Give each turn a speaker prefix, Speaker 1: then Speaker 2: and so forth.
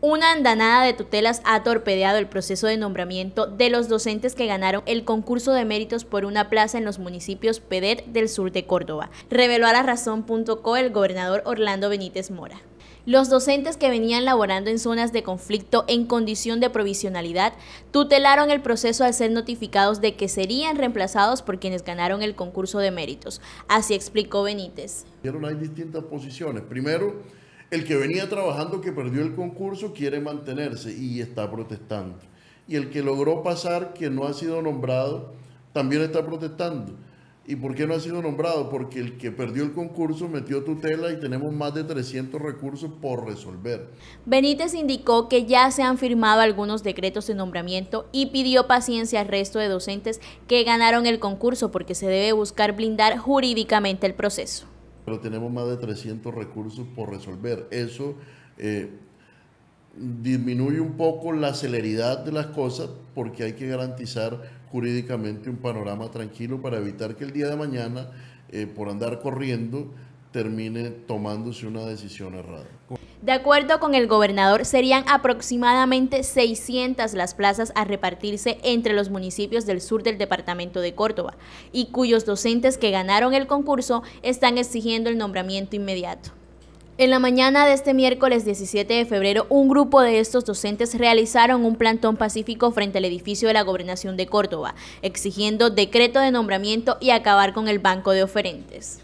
Speaker 1: Una andanada de tutelas ha torpedeado el proceso de nombramiento de los docentes que ganaron el concurso de méritos por una plaza en los municipios PEDET del sur de Córdoba, reveló a la razón.co el gobernador Orlando Benítez Mora. Los docentes que venían laborando en zonas de conflicto en condición de provisionalidad tutelaron el proceso al ser notificados de que serían reemplazados por quienes ganaron el concurso de méritos. Así explicó
Speaker 2: Benítez. Hay distintas posiciones. Primero, el que venía trabajando, que perdió el concurso, quiere mantenerse y está protestando. Y el que logró pasar, que no ha sido nombrado, también está protestando. ¿Y por qué no ha sido nombrado? Porque el que perdió el concurso metió tutela y tenemos más de 300 recursos por resolver.
Speaker 1: Benítez indicó que ya se han firmado algunos decretos de nombramiento y pidió paciencia al resto de docentes que ganaron el concurso porque se debe buscar blindar jurídicamente el
Speaker 2: proceso pero tenemos más de 300 recursos por resolver. Eso eh, disminuye un poco la celeridad de las cosas porque hay que garantizar jurídicamente un panorama tranquilo para evitar que el día de mañana, eh, por andar corriendo, termine tomándose una decisión errada.
Speaker 1: De acuerdo con el gobernador, serían aproximadamente 600 las plazas a repartirse entre los municipios del sur del departamento de Córdoba y cuyos docentes que ganaron el concurso están exigiendo el nombramiento inmediato. En la mañana de este miércoles 17 de febrero, un grupo de estos docentes realizaron un plantón pacífico frente al edificio de la Gobernación de Córdoba, exigiendo decreto de nombramiento y acabar con el banco de oferentes.